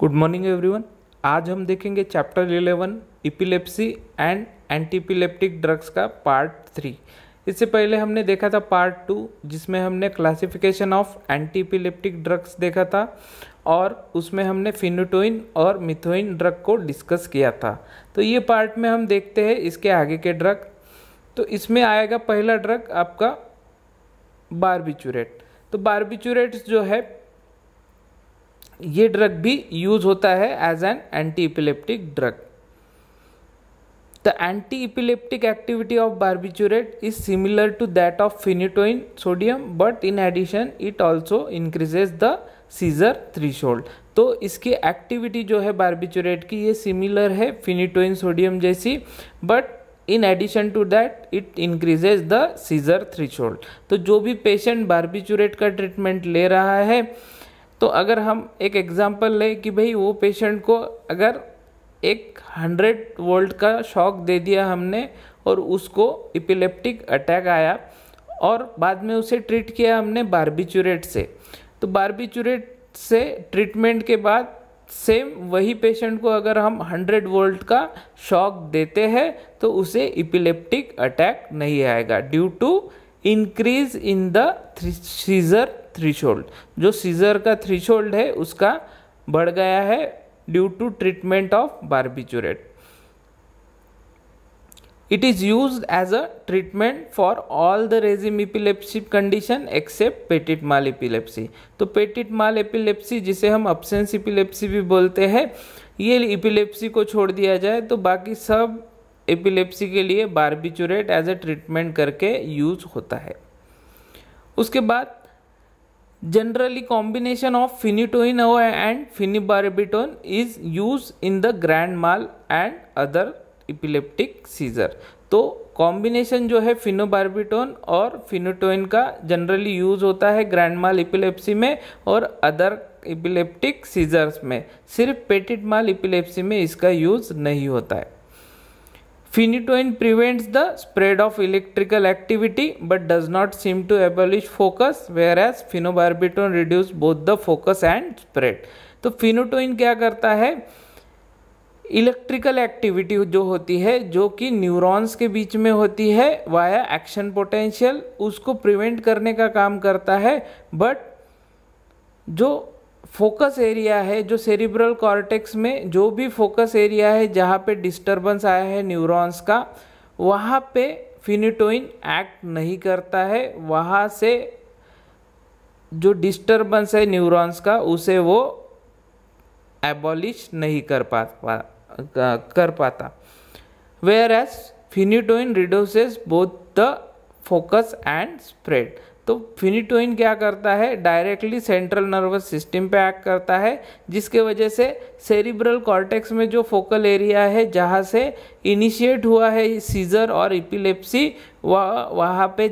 Good morning everyone आज हम देखेंगे chapter 11 epilepsy and antiepileptic drugs का पार्ट थ्री इससे पहले हमने देखा था पार्ट टू जिसमें हमने क्लासिफिकेशन ऑफ एंटीपिलेप्टिक ड्रग्स देखा था और उसमें हमने फिनोटोइन और मिथोइन ड्रग को डिस्कस किया था तो ये पार्ट में हम देखते हैं इसके आगे के ड्रग तो इसमें आएगा पहला ड्रग आपका बारबिचूरेट तो बारबिचूरेट्स जो है ये ड्रग भी यूज होता है as an anti epileptic drug the anti epileptic activity of barbiturate is similar to that of phenytoin sodium but in addition it also increases the seizure threshold तो इसकी एक्टिविटी जो है बारबिचुरेट की ये similar है phenytoin sodium जैसी but in addition to that it increases the seizure threshold तो जो भी पेशेंट बारबिचुरेट का ट्रीटमेंट ले रहा है तो अगर हम एक एग्ज़ाम्पल लें कि भाई वो पेशेंट को अगर एक हंड्रेड वोल्ट का शॉक दे दिया हमने और उसको इपिलेप्टिक अटैक आया और बाद में उसे ट्रीट किया हमने बारबिचूरेट से तो बारबिचूरेट से ट्रीटमेंट के बाद सेम वही पेशेंट को अगर हम 100 वोल्ट का शॉक देते हैं तो उसे इपिलेप्टिक अटैक नहीं आएगा due to increase in the seizure threshold जो सीजर का थ्रीशोल्ड है उसका बढ़ गया है due to treatment of barbiturate it is use as a treatment for all the regime epilepsy condition except petit mal epilepsy तो पेटिट माल एपिलेप्सी जिसे हम अपसेंस इपिलेप्सी भी बोलते हैं ये इपिलेप्सी को छोड़ दिया जाए तो बाकी सब एपिलेप्सी के लिए बारबिचुरेट एज अ ट्रीटमेंट करके यूज होता है उसके बाद Generally, combination of phenytoin and phenobarbital is used in the grand mal and other epileptic seizure तो कॉम्बिनेशन जो है फिनोबार्बिटोन और फिनोटोइन का जनरली यूज़ होता है ग्रैंड माल इपिलेप्सी में और अदर इपिलेप्टिक सीजर्स में सिर्फ पेटिड माल इपिलेप्सी में इसका यूज़ नहीं होता है Phenytoin prevents the spread of electrical activity but does not seem to abolish focus whereas phenobarbitone reduce both the focus and spread. तो फिनोटोइन क्या करता है इलेक्ट्रिकल एक्टिविटी जो होती है जो कि न्यूरॉन्स के बीच में होती है वाया एक्शन पोटेंशियल उसको प्रिवेंट करने का काम करता है बट जो फोकस एरिया है जो सेरिब्रल कॉर्टेक्स में जो भी फोकस एरिया है जहाँ पे डिस्टरबेंस आया है न्यूरॉन्स का वहाँ पे फिनिटोइन एक्ट नहीं करता है वहाँ से जो डिस्टरबेंस है न्यूरॉन्स का उसे वो एबॉलिश नहीं कर पा, पा कर पाता whereas phenytoin reduces both the focus and spread तो फिनिटोइन क्या करता है डायरेक्टली सेंट्रल नर्वस सिस्टम पे एक्ट करता है जिसके वजह से सेरिब्रल कॉर्टेक्स में जो फोकल एरिया है जहाँ से इनिशिएट हुआ है सीजर और इपिलेप्सी वह वहाँ पे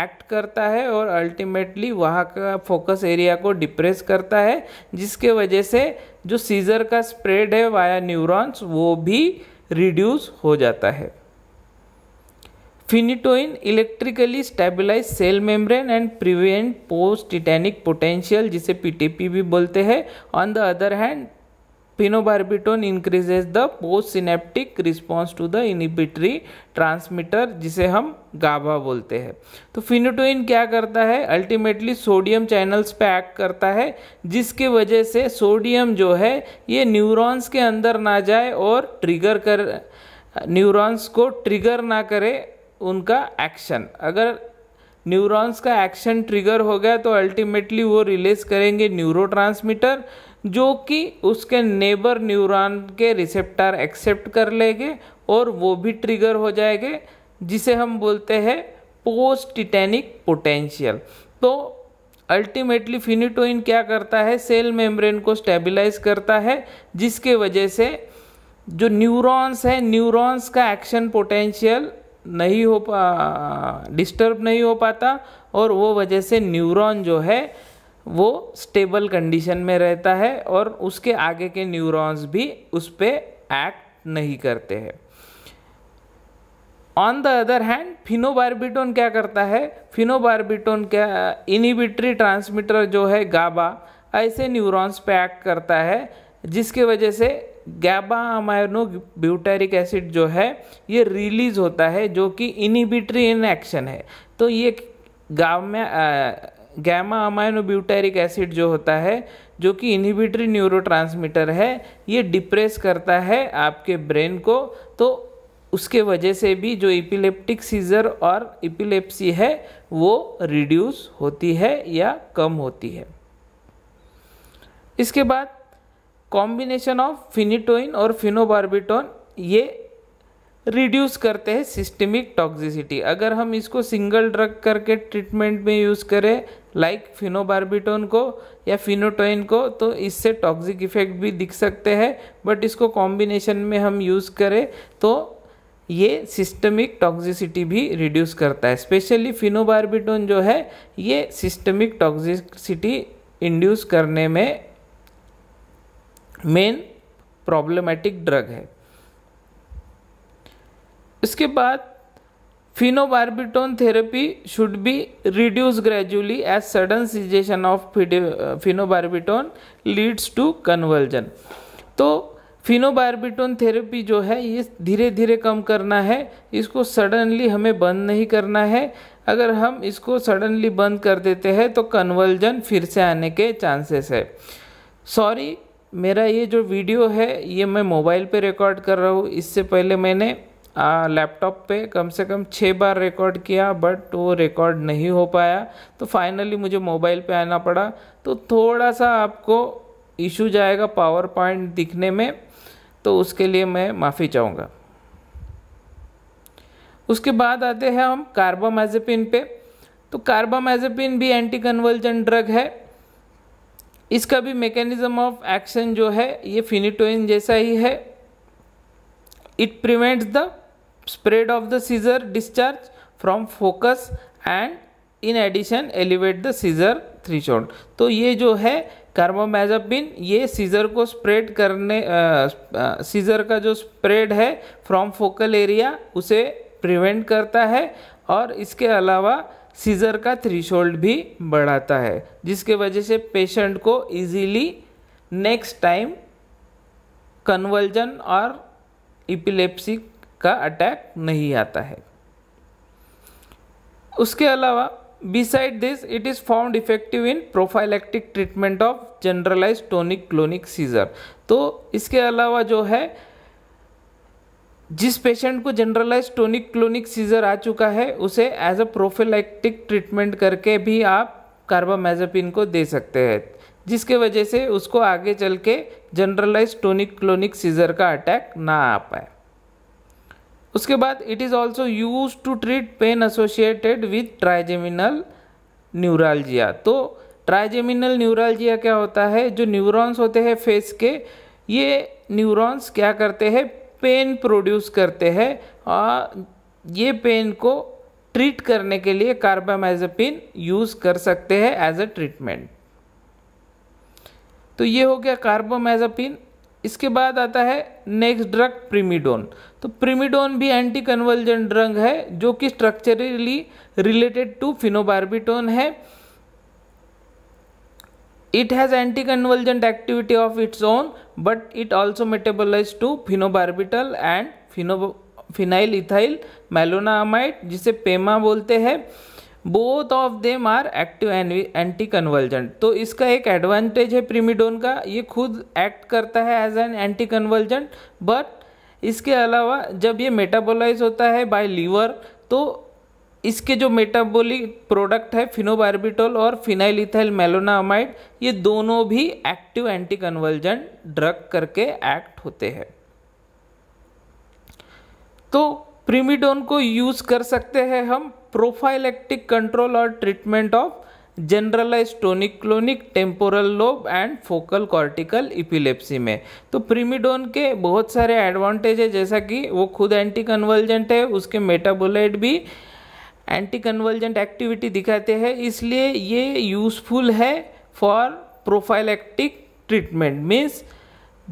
एक्ट करता है और अल्टीमेटली वहाँ का फोकस एरिया को डिप्रेस करता है जिसके वजह से जो सीजर का स्प्रेड है वाया न्यूरॉन्स वो भी रिड्यूस हो जाता है phenytoin electrically stabilize cell membrane and prevent post tetanic potential जिसे पीटीपी भी बोलते हैं on the other hand phenobarbitone increases the post synaptic response to the inhibitory transmitter जिसे हम गाबा बोलते हैं तो फिनोटोइन क्या करता है अल्टीमेटली सोडियम चैनल्स पे एक्ट करता है जिसके वजह से सोडियम जो है ये न्यूरॉन्स के अंदर ना जाए और ट्रिगर कर न्यूरॉन्स को ट्रिगर ना करे उनका एक्शन अगर न्यूरॉन्स का एक्शन ट्रिगर हो गया तो अल्टीमेटली वो रिलीज करेंगे न्यूरो जो कि उसके नेबर न्यूरॉन के रिसेप्टर एक्सेप्ट कर लेंगे और वो भी ट्रिगर हो जाएंगे जिसे हम बोलते हैं पोस्ट टिटेनिक पोटेंशियल तो अल्टीमेटली फिनिटोइन क्या करता है सेल मेम्ब्रेन को स्टेबलाइज करता है जिसके वजह से जो न्यूरॉन्स है न्यूरॉन्स का एक्शन पोटेंशियल नहीं हो पा डिस्टर्ब नहीं हो पाता और वो वजह से न्यूरॉन जो है वो स्टेबल कंडीशन में रहता है और उसके आगे के न्यूरॉन्स भी उस पर एक्ट नहीं करते हैं on the other hand phenobarbitone क्या करता है फिनोबार्बिटोन क्या इनिबिट्री ट्रांसमीटर जो है गाबा ऐसे न्यूरॉन्स पे एक्ट करता है जिसके वजह से गैबा अमायनो ब्यूटेरिक एसिड जो है ये रिलीज होता है जो कि इनिबिटरी इन एक्शन है तो ये gamma gamma amino butyric acid जो होता है जो कि इनिबिटरी न्यूरो है ये डिप्रेस करता है आपके ब्रेन को तो उसके वजह से भी जो इपिलेप्टिक सीजर और इपिलेप्सी है वो रिड्यूस होती है या कम होती है इसके बाद कॉम्बिनेशन ऑफ फिनिटोइन और फिनोबार्बिटोन ये रिड्यूस करते हैं सिस्टमिक टॉक्सिसिटी अगर हम इसको सिंगल ड्रग करके ट्रीटमेंट में यूज़ करें लाइक फिनोबार्बिटोन को या फिनोटोइन को तो इससे टॉक्सिक इफेक्ट भी दिख सकते हैं बट इसको कॉम्बिनेशन में हम यूज़ करें तो ये सिस्टमिक टॉक्सिसिटी भी रिड्यूस करता है स्पेशली फिनोबार्बिटोन जो है ये सिस्टमिक टॉक्सिसिटी इंड्यूस करने में मेन प्रॉब्लमेटिक ड्रग है इसके बाद phenobarbitone therapy should be reduce gradually as sudden cessation of phenobarbitone leads to convulsion तो फिनोबार्बिटोन थेरेपी जो है ये धीरे धीरे कम करना है इसको सडनली हमें बंद नहीं करना है अगर हम इसको सडनली बंद कर देते हैं तो कन्वर्जन फिर से आने के चांसेस है सॉरी मेरा ये जो वीडियो है ये मैं मोबाइल पे रिकॉर्ड कर रहा हूँ इससे पहले मैंने लैपटॉप पे कम से कम छः बार रिकॉर्ड किया बट वो रिकॉर्ड नहीं हो पाया तो फाइनली मुझे मोबाइल पे आना पड़ा तो थोड़ा सा आपको इशू जाएगा पावर पॉइंट दिखने में तो उसके लिए मैं माफ़ी चाहूँगा उसके बाद आते हैं हम कार्बामाजेपिन पे तो कार्बामाजेपिन भी एंटी कन्वर्जन ड्रग है इसका भी मैकेनिज्म ऑफ एक्शन जो है ये फिनिटोइन जैसा ही है it prevents the spread of the seizure discharge from focus and in addition elevate the seizure three तो ये जो है कार्बोमेजापिन ये सीजर को स्प्रेड करने सीजर का जो स्प्रेड है फ्रॉम फोकल एरिया उसे प्रिवेंट करता है और इसके अलावा सीज़र का थ्रीशोल्ड भी बढ़ाता है जिसके वजह से पेशेंट को इजीली नेक्स्ट टाइम कन्वर्जन और इपिलेप्सी का अटैक नहीं आता है उसके अलावा beside this it is found effective in prophylactic treatment of generalize tonic clonic seizure तो इसके अलावा जो है जिस पेशेंट को जनरलाइज टोनिक क्लोनिक सीजर आ चुका है उसे एज अ प्रोफिलैक्टिक ट्रीटमेंट करके भी आप कार्बामेजापिन को दे सकते हैं जिसके वजह से उसको आगे चल के जनरलाइज टोनिक क्लोनिक सीजर का अटैक ना आ पाए उसके बाद it is also use to treat pain associated with trigeminal neuralgia तो ट्राइजेमिनल न्यूरालजिया क्या होता है जो न्यूरॉन्स होते हैं फेस के ये न्यूरॉन्स क्या करते हैं पेन प्रोड्यूस करते हैं और ये पेन को ट्रीट करने के लिए कार्बामाइजपिन यूज़ कर सकते हैं एज अ ट्रीटमेंट तो ये हो गया कार्बामाइजेपिन इसके बाद आता है नेक्स्ट ड्रग प्रीमिडोन तो प्रीमिडोन भी एंटी कन्वर्जन ड्रग है जो कि स्ट्रक्चरली रिलेटेड टू फिनोबार्बिटोन है it has anticonvulsant activity of its own but it also metabolize to phenobarbital and pheno phenyl ethyl malonamide जिसे पेमा बोलते हैं both of them are active anticonvulsant तो इसका एक advantage है प्रीमिडोन का ये खुद एक्ट करता है as an anticonvulsant but इसके अलावा जब ये मेटाबोलाइज होता है बाय लीवर तो इसके जो मेटाबॉलिक प्रोडक्ट है फिनोबार्बिटोल और फिनाइल इथाइल मेलोनामाइड ये दोनों भी एक्टिव एंटी कन्वर्जन ड्रग करके एक्ट होते हैं तो प्रीमिडोन को यूज कर सकते हैं हम प्रोफाइलेक्टिक कंट्रोल और treatment of generalize tonic clonic temporal lobe and focal cortical epilepsy में तो प्रीमिडोन के बहुत सारे एडवांटेज है जैसा कि वो खुद एंटी कन्वर्जेंट है उसके मेटाबोलाइट भी एंटी कन्वर्जेंट एक्टिविटी दिखाते हैं इसलिए ये यूज़फुल है फॉर प्रोफाइलैक्टिक ट्रीटमेंट मीन्स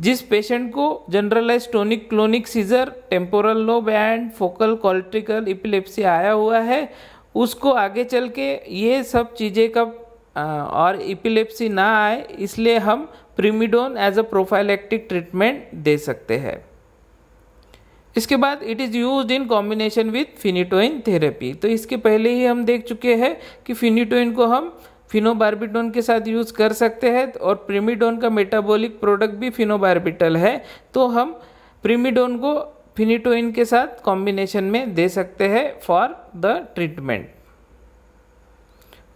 जिस पेशेंट को generalize tonic clonic seizure temporal lobe and focal cortical epilepsy आया हुआ है उसको आगे चल के ये सब चीज़ें का और इपिलेप्सी ना आए इसलिए हम primidone as a prophylactic treatment दे सकते हैं इसके बाद it is use in combination with phenytoin therapy तो इसके पहले ही हम देख चुके हैं कि फिनिटोइन को हम फिनोबार्बिटोन के साथ यूज़ कर सकते हैं और प्रीमिडोन का मेटाबॉलिक प्रोडक्ट भी फिनोबार्बिटल है तो हम प्रीमिडोन को फिनिटोइन के साथ कॉम्बिनेशन में दे सकते हैं फॉर द ट्रीटमेंट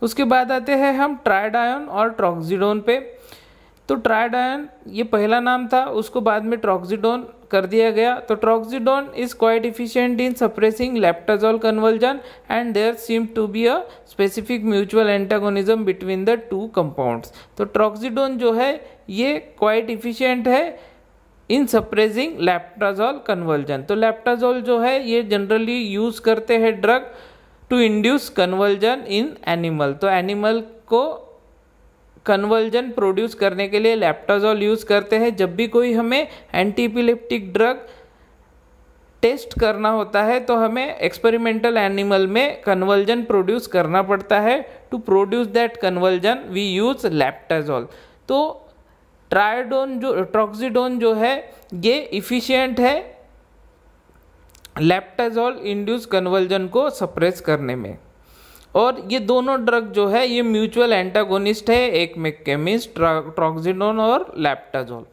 उसके बाद आते हैं हम ट्राइडायन और ट्रॉक्सिडोन पे तो ट्राइडायन ये पहला नाम था उसको बाद में ट्रॉक्सिडोन कर दिया गया तो troxidone is quite efficient in suppressing leptazol convulsion and there seem to be a specific mutual antagonism between the two compounds तो ट्रॉक्सिडोन जो है ये क्वाइट इफिशियंट है इन सप्रेसिंग लेप्टाजोल कन्वर्जन तो लेप्टाजोल जो है ये जनरली यूज़ करते हैं drug to induce convulsion in animal तो एनिमल को कन्वर्जन प्रोड्यूस करने के लिए लैप्टाजॉल यूज़ करते हैं जब भी कोई हमें एंटीपिलिप्टिक ड्रग टेस्ट करना होता है तो हमें एक्सपेरिमेंटल एनिमल में कन्वर्जन प्रोड्यूस करना पड़ता है to produce that convulsion we use leptazol तो ट्रायोडोन जो ट्रॉक्सीडोन जो है ये इफ़िशियंट है लैप्टाजॉल इंड्यूस कन्वर्जन को सप्रेस करने में और ये दोनों ड्रग जो है ये म्यूचुअल एंटागोनिस्ट है एक में केमिस्ट ट्रॉक्सिडोन और लैप्टाजोल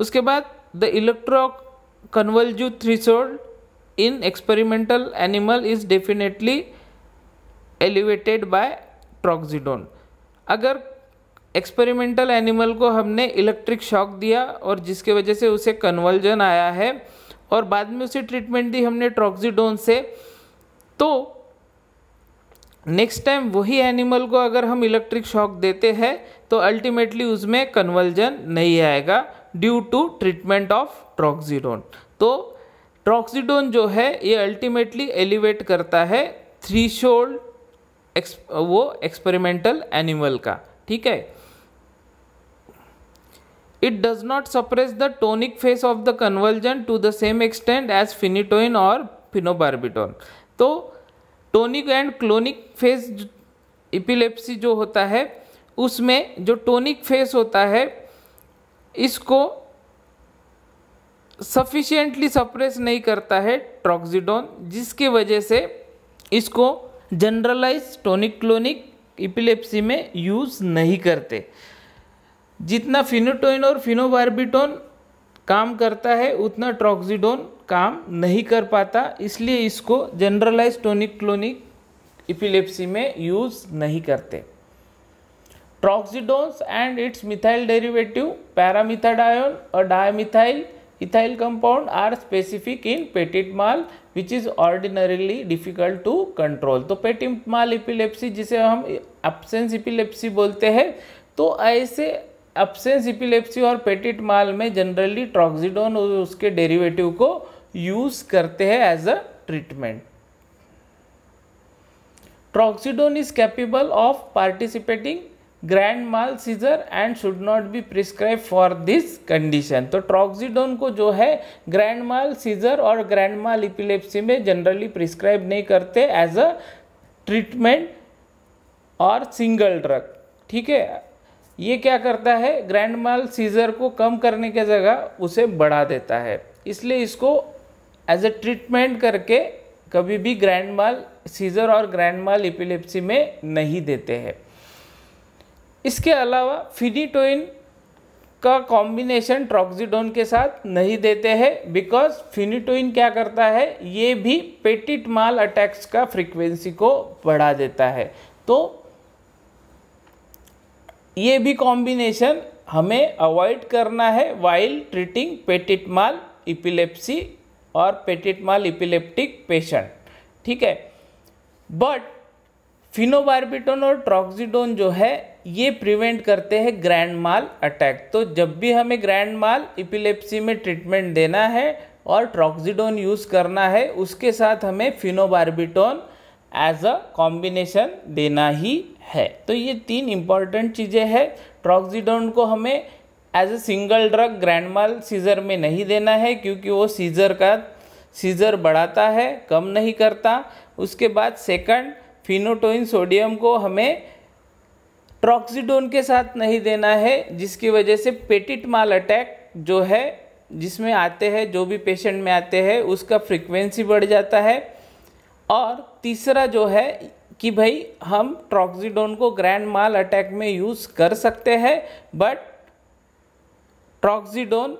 उसके बाद the electro convulsive threshold in experimental animal is definitely elevated by troxidone अगर एक्सपेरिमेंटल एनिमल को हमने इलेक्ट्रिक शॉक दिया और जिसके वजह से उसे कन्वल्जन आया है और बाद में उसे ट्रीटमेंट दी हमने ट्रॉक्जिडोन से तो नेक्स्ट टाइम वही एनिमल को अगर हम इलेक्ट्रिक शॉक देते हैं तो अल्टीमेटली उसमें कन्वर्जन नहीं आएगा due to treatment of troxidone तो ट्रॉक्सीडोन जो है ये अल्टीमेटली एलिवेट करता है थ्री शोल्ड एक्स वो एक्सपेरिमेंटल एनिमल का ठीक है it does not suppress the tonic phase of the convulsion to the same extent as phenytoin और फिनोबार्बिटोन तो tonic and clonic phase epilepsy जो होता है उसमें जो टोनिक फेस होता है इसको सफिशेंटली सप्रेस नहीं करता है ट्रॉक्सिडोन जिसके वजह से इसको जनरलाइज टोनिक क्लोनिक इपिलेप्सी में यूज़ नहीं करते जितना फिनोटोइन और फिनोबारबिटोन काम करता है उतना ट्रॉक्सिडोन काम नहीं कर पाता इसलिए इसको जनरलाइज टोनिक क्लोनिक इपिलेप्सी में यूज नहीं करते troxidones and its methyl derivative paramethadione और dimethyl ethyl compound are specific in petit mal which is ordinarily difficult to control तो पेटिट माल इपिलेप्सी जिसे हम एबसेंस इपिलेप्सी बोलते हैं तो ऐसे एबसेंस इपिलेप्सी और पेटिट माल में जनरली ट्रॉक्सीडोन और उसके डेरिवेटिव को यूज करते हैं as a treatment troxidone is capable of participating grand mal seizure and should not be prescribe for this condition तो ट्रॉक्सीडोन को जो है ग्रैंड माल सीजर और ग्रैंड माल इपिलेप्सी में जनरली प्रिस्क्राइब नहीं करते एज अ ट्रीटमेंट और single drug ठीक है ये क्या करता है ग्रैंड माल सीजर को कम करने के जगह उसे बढ़ा देता है इसलिए इसको एज ए ट्रीटमेंट करके कभी भी ग्रैंड माल सीजर और ग्रैंड माल एपिलेप्सी में नहीं देते हैं इसके अलावा फिनिटोइन का कॉम्बिनेशन ट्रॉक्सिडोन के साथ नहीं देते हैं बिकॉज फिनिटोइन क्या करता है ये भी पेटिट माल अटैक्स का फ्रीक्वेंसी को बढ़ा देता है तो ये भी कॉम्बिनेशन हमें अवॉइड करना है while treating petit mal epilepsy और पेटिट माल इपिलेप्टिक पेशेंट ठीक है बट फिनोबार्बिटोन और ट्रॉक्सिडोन जो है ये प्रिवेंट करते हैं ग्रैंड माल अटैक तो जब भी हमें ग्रैंड माल इपिलेप्सी में ट्रीटमेंट देना है और ट्रॉक्सिडोन यूज़ करना है उसके साथ हमें फिनोबारबिटोन एज अ कॉम्बिनेशन देना ही है तो ये तीन इंपॉर्टेंट चीज़ें हैं ट्रॉक्सिडोन को हमें as a single drug mal seizure में नहीं देना है क्योंकि वो सीजर का सीजर बढ़ाता है कम नहीं करता उसके बाद सेकंड फिनोटोइन सोडियम को हमें ट्रॉक्सीडोन के साथ नहीं देना है जिसकी वजह से पेटिट माल अटैक जो है जिसमें आते हैं जो भी पेशेंट में आते हैं उसका फ्रिक्वेंसी बढ़ जाता है और तीसरा जो है कि भाई हम ट्रॉक्सीडोन को ग्रैंड माल अटैक में यूज़ कर सकते हैं बट ट्रॉक्सीडोन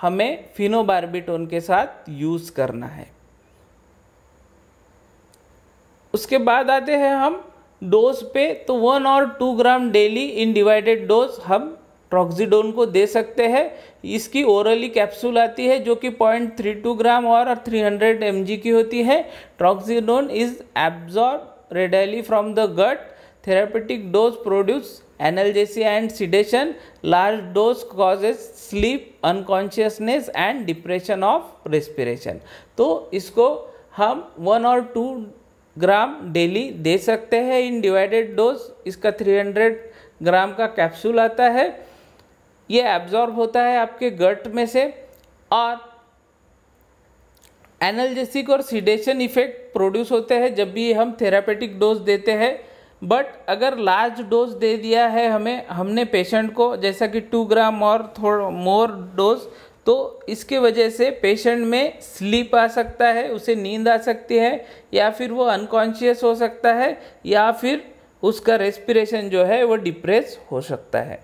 हमें फिनोबार्बिटोन के साथ यूज़ करना है उसके बाद आते हैं हम डोज पे तो वन और two gram daily in divided dose हम ट्रॉक्सीडोन को दे सकते हैं इसकी ओरली कैप्सूल आती है जो कि पॉइंट थ्री टू ग्राम और थ्री हंड्रेड एम जी की होती है troxidone is absorb readily from the gut therapeutic dose produce analgesia and sedation large dose causes sleep unconsciousness and depression of respiration तो इसको हम वन और टू ग्राम डेली दे सकते हैं इन डिवाइडेड डोज इसका 300 ग्राम का कैप्सूल आता है ये एब्जॉर्ब होता है आपके गट में से और एनर्जेसिक और सीडेशन इफेक्ट प्रोड्यूस होते हैं जब भी हम थेरापेटिक डोज देते हैं बट अगर लार्ज डोज दे दिया है हमें हमने पेशेंट को जैसा कि टू ग्राम और थोड़ा मोर डोज तो इसके वजह से पेशेंट में स्लीप आ सकता है उसे नींद आ सकती है या फिर वो अनकॉन्शियस हो सकता है या फिर उसका रेस्पिरेशन जो है वो डिप्रेस हो सकता है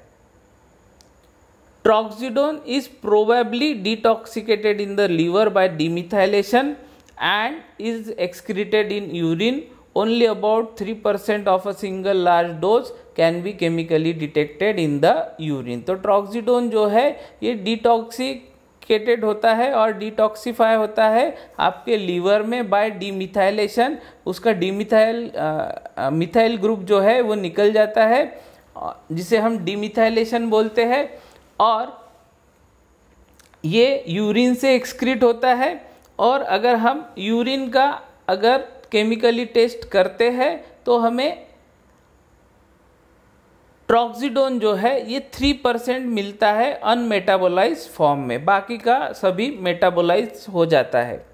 troxidone is probably detoxicated in the liver by demethylation and is excreted in urine only about three percent of a single large dose can be chemically detected in the urine तो troxidone जो है ये डिटॉक्सिकेटेड होता है और detoxify होता है आपके लीवर में बाय डीमिथाइलेशन उसका डीमिथाइल मिथाइल ग्रुप जो है वो निकल जाता है जिसे हम डीमिथाइलेशन बोलते हैं और ये यूरिन से एक्सक्रीट होता है और अगर हम यूरिन का अगर केमिकली टेस्ट करते हैं तो हमें ट्रॉक्सीडोन जो है ये थ्री परसेंट मिलता है अनमेटाबोलाइज फॉर्म में बाकी का सभी मेटाबोलाइज हो जाता है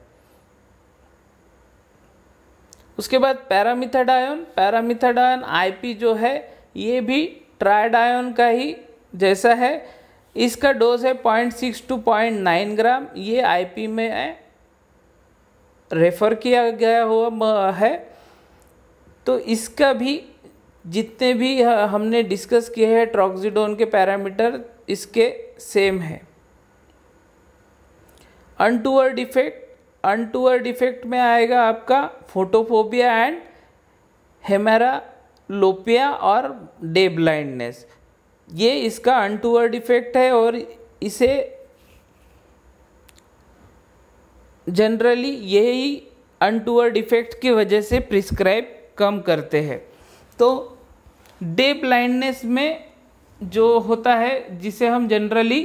उसके बाद पैरामिथाडायन पैरामिथाडायन आईपी जो है ये भी ट्राइडायन का ही जैसा है इसका डोज है point six to point nine gram ये आईपी में है रेफ़र किया गया हुआ है तो इसका भी जितने भी हमने डिस्कस किए हैं ट्रॉक्सिडोन के पैरामीटर इसके सेम है अनटूअर्ड इफेक्ट अनटूअर्ड इफेक्ट में आएगा आपका फोटोफोबिया एंड हेमेरा लोपिया और डे ब्लाइंडनेस ये इसका अनटूअर्ड इफेक्ट है और इसे जनरली यही अनटूअर्ड इफेक्ट की वजह से प्रिस्क्राइब कम करते हैं तो डे ब्लाइंडनेस में जो होता है जिसे हम जनरली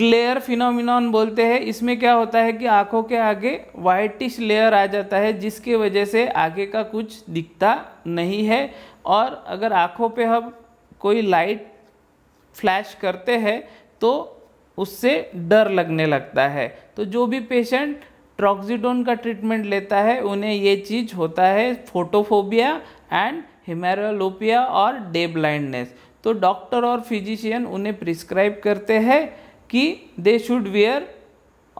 ग्लेयर फिनोमिनॉन बोलते हैं इसमें क्या होता है कि आंखों के आगे वाइटिश लेयर आ जाता है जिसकी वजह से आगे का कुछ दिखता नहीं है और अगर आंखों पे हम कोई लाइट फ्लैश करते हैं तो उससे डर लगने लगता है तो जो भी पेशेंट ट्रॉक्सीडोन का ट्रीटमेंट लेता है उन्हें ये चीज़ होता है फोटोफोबिया एंड हिमेरोलोपिया और डे ब्लाइंडनेस तो डॉक्टर और फिजिशियन उन्हें प्रिस्क्राइब करते हैं कि दे शुड वेयर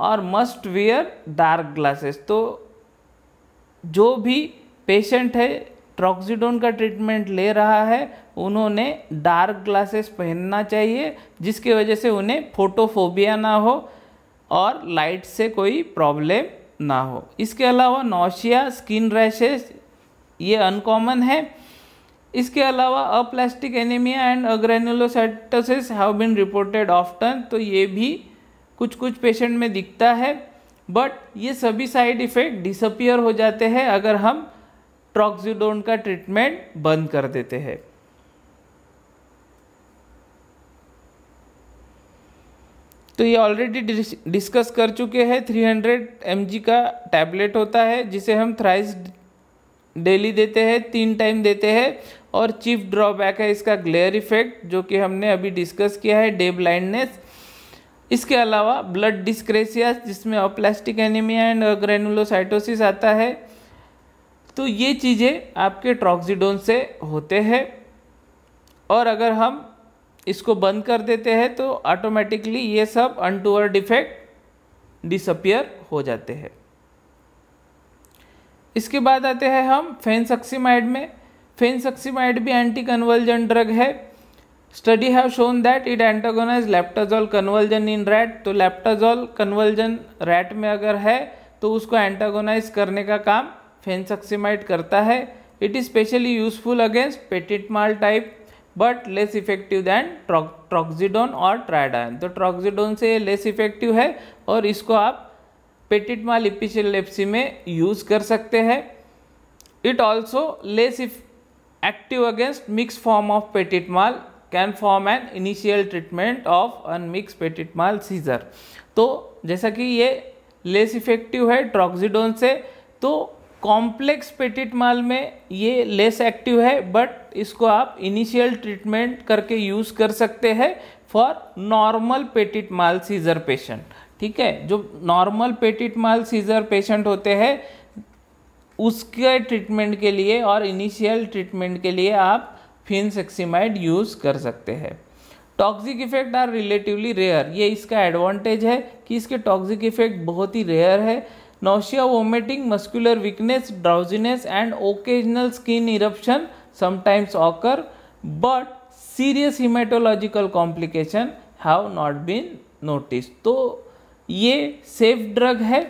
और मस्ट वेयर डार्क ग्लासेस तो जो भी पेशेंट है ट्रॉक्सीडोन का ट्रीटमेंट ले रहा है उन्होंने डार्क ग्लासेस पहनना चाहिए जिसकी वजह से उन्हें फोटोफोबिया ना हो और लाइट से कोई प्रॉब्लम ना हो इसके अलावा नौशिया स्किन रैशेस ये अनकॉमन है इसके अलावा aplastic anaemia and agranulocytosis have been reported often तो ये भी कुछ कुछ पेशेंट में दिखता है बट ये सभी साइड इफ़ेक्ट डिसअपियर हो जाते हैं अगर हम ट्रॉक्सिडोन का ट्रीटमेंट बंद कर देते हैं तो ये ऑलरेडी डिस्कस कर चुके हैं 300 हंड्रेड का टैबलेट होता है जिसे हम थ्राइस डेली देते हैं तीन टाइम देते हैं और चीफ ड्रॉबैक है इसका ग्लेयर इफेक्ट जो कि हमने अभी डिस्कस किया है डे ब्लाइंडनेस इसके अलावा ब्लड डिस्क्रेसिया जिसमें ऑप्लास्टिक एनीमिया एंड ग्रेनुलोसाइटोसिस आता है तो ये चीज़ें आपके ट्रॉक्सीडोन से होते हैं और अगर हम इसको बंद कर देते हैं तो ऑटोमेटिकली ये सब अनटूअर डिफेक्ट डिसअपियर हो जाते हैं इसके बाद आते हैं हम फेंसक्सीमाइड में फेंसक्सीमाइड भी एंटी कन्वर्जन ड्रग है study have shown that it antagonize leptazol convulsion in rat तो लैप्टाजॉल कन्वर्जन रैट में अगर है तो उसको एंटागोनाइज करने का काम फेंसक्सीमाइड करता है it is specially useful against petit mal type but less effective than troxidone और ट्राइडाइन तो ट्रॉक्सिडोन से लेस इफेक्टिव है और इसको आप पेटिटमा लिपिशलेप्सी में यूज़ कर सकते हैं it also less effective against mix form of petit mal can form an initial treatment of unmix petit mal seizure तो जैसा कि ये लेस इफेक्टिव है ट्रॉक्सिडोन से तो कॉम्प्लेक्स पेटिट माल में ये लेस एक्टिव है बट इसको आप इनिशियल ट्रीटमेंट करके यूज़ कर सकते हैं for normal petit mal seizure patient ठीक है जो normal petit mal seizure patient होते हैं उसके ट्रीटमेंट के लिए और इनिशियल ट्रीटमेंट के लिए आप फिनसेक्सीमाइड यूज़ कर सकते हैं toxic effect are relatively rare ये इसका एडवांटेज है कि इसके टॉक्सिक इफेक्ट बहुत ही रेयर है nausea vomiting muscular weakness drowsiness and occasional skin eruption sometimes occur but serious haematological complication have not been notice तो ये सेफ ड्रग है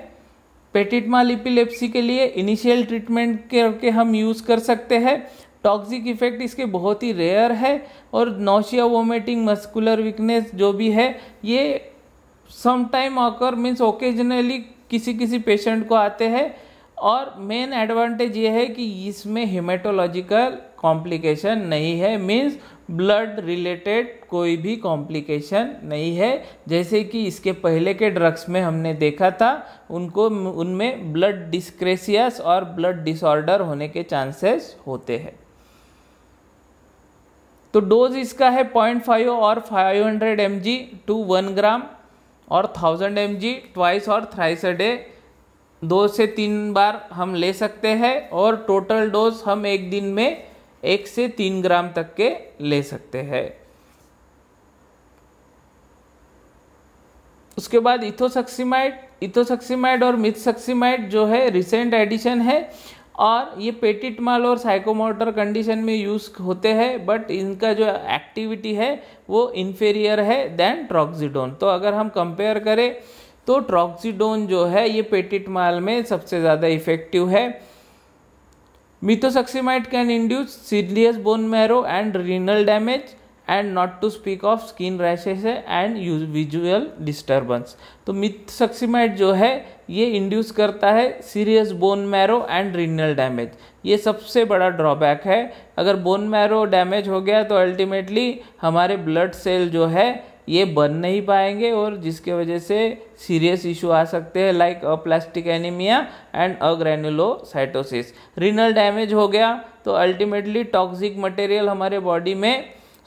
पेटिटमा लिपिलेप्सी के लिए इनिशियल ट्रीटमेंट करके हम यूज़ कर सकते हैं टॉक्सिक इफेक्ट इसके बहुत ही रेयर है और नोशिया वोमिटिंग मस्कुलर वीकनेस जो भी है ये समटाइम ऑकर मीन्स ओकेजनली किसी किसी पेशेंट को आते हैं और मेन एडवांटेज ये है कि इसमें हिमेटोलॉजिकल कॉम्प्लिकेशन नहीं है मीन्स ब्लड रिलेटेड कोई भी कॉम्प्लिकेशन नहीं है जैसे कि इसके पहले के ड्रग्स में हमने देखा था उनको उनमें ब्लड डिस्क्रेसियस और ब्लड डिसऑर्डर होने के चांसेस होते हैं तो डोज इसका है 0.5 और 500 hundred m g to one gram और थाउजेंड एम जी ट्वाइस और थ्राइस अ डे दो से तीन बार हम ले सकते हैं और टोटल डोज हम एक दिन में एक से तीन ग्राम तक के ले सकते हैं उसके बाद इथोसक्सीमाइड इथोसक्सीमाइड और मिथसक्सीमाइड जो है रिसेंट एडिशन है और ये माल और साइकोमोटर कंडीशन में यूज़ होते हैं बट इनका जो एक्टिविटी है वो इन्फेरियर है देन ट्रॉक्सिडोन तो अगर हम कंपेयर करें तो ट्रॉक्सीडोन जो है ये पेटिटमाल में सबसे ज़्यादा इफेक्टिव है methsuximide can induce serious bone marrow and renal damage and not to speak of skin rashes and visual disturbance तो मिथसक्सीमेट जो है ये इंड्यूस करता है serious bone marrow and renal damage ये सबसे बड़ा ड्रॉबैक है अगर बोन मैरो डैमेज हो गया तो अल्टीमेटली हमारे ब्लड सेल जो है ये बन नहीं पाएंगे और जिसके वजह से सीरियस इशू आ सकते हैं like aplastic anaemia and agranulocytosis renal damage हो गया तो अल्टीमेटली टॉक्सिक मटेरियल हमारे बॉडी में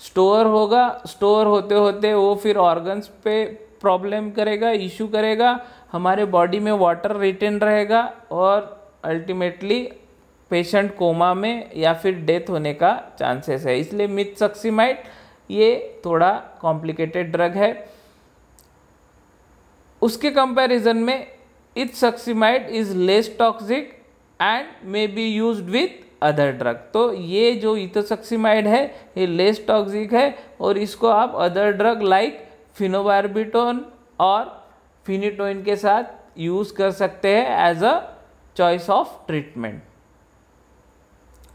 स्टोर होगा स्टोर होते होते वो फिर ऑर्गन्स पे प्रॉब्लम करेगा इशू करेगा हमारे बॉडी में वाटर रिटेन रहेगा और अल्टीमेटली पेशेंट कोमा में या फिर डेथ होने का चांसेस है इसलिए मिथ सक्सीमाइट ये थोड़ा कॉम्प्लिकेटेड ड्रग है उसके कंपैरिजन में ethosuximide is less toxic and may be used with other drug तो ये जो इथोसक्सीमाइड है ये लेस टॉक्सिक है और इसको आप अदर ड्रग लाइक फिनोबारबिटोन और फिनिटोइन के साथ यूज़ कर सकते हैं as a choice of treatment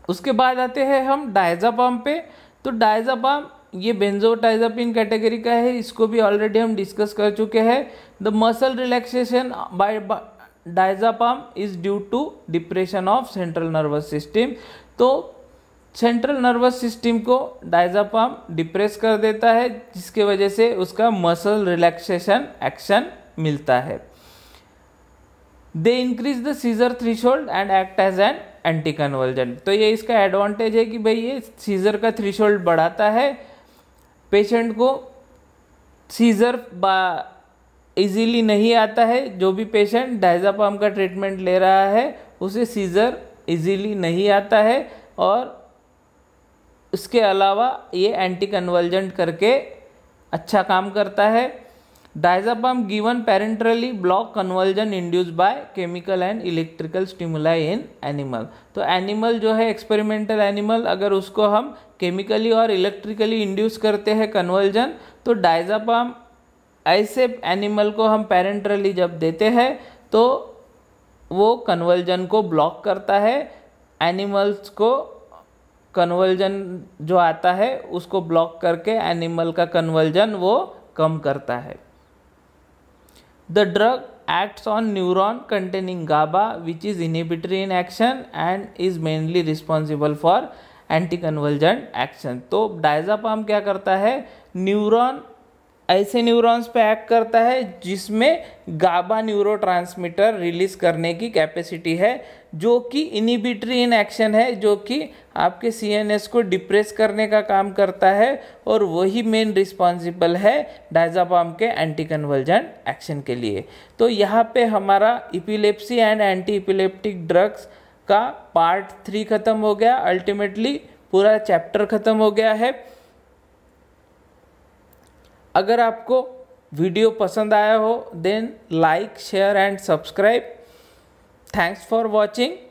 उसके बाद आते हैं हम डायजापाम पे तो डायजापाम ये बेंजोटाइजापिन कैटेगरी का है इसको भी ऑलरेडी हम डिस्कस कर चुके हैं the muscle relaxation by diazepam is due to depression of central nervous system तो सेंट्रल नर्वस सिस्टम को डाइजापाम डिप्रेस कर देता है जिसके वजह से उसका मसल रिलैक्सेशन एक्शन मिलता है they increase the seizure threshold and act as an anticonvulsant तो ये इसका एडवांटेज है कि भाई ये सीजर का थ्रीशोल्ड बढ़ाता है पेशेंट को सीजर इजीली नहीं आता है जो भी पेशेंट डाइजापाम का ट्रीटमेंट ले रहा है उसे सीज़र इजीली नहीं आता है और इसके अलावा ये एंटी कन्वर्जेंट करके अच्छा काम करता है diazepam given parenterally block convulsion induce by chemical and electrical stimuli in animal तो एनिमल जो है एक्सपेरिमेंटल एनिमल अगर उसको हम केमिकली और इलेक्ट्रिकली इंड्यूस करते हैं कन्वर्जन तो डाइजापाम ऐसे एनिमल को हम पेरेंट्रली जब देते हैं तो वो कन्वर्जन को ब्लॉक करता है एनिमल्स को कन्वर्जन जो आता है उसको ब्लॉक करके एनिमल का कन्वर्जन वो कम करता है the drug acts on neuron containing GABA which is inhibitory in action and is mainly responsible for anti convulsion action तो डायजापाम क्या करता है न्यूरॉन ऐसे न्यूरॉन्स पे एक्ट करता है जिसमें गाबा न्यूरो रिलीज करने की कैपेसिटी है जो कि इनिबिटरी इन एक्शन है जो कि आपके सीएनएस को डिप्रेस करने का काम करता है और वही मेन रिस्पॉन्सिबल है डाइजापाम के एंटी कन्वर्जन एक्शन के लिए तो यहाँ पे हमारा epilepsy and antiepileptic drugs का पार्ट थ्री ख़त्म हो गया अल्टीमेटली पूरा चैप्टर ख़त्म हो गया है अगर आपको वीडियो पसंद आया हो then like share and subscribe thanks for watching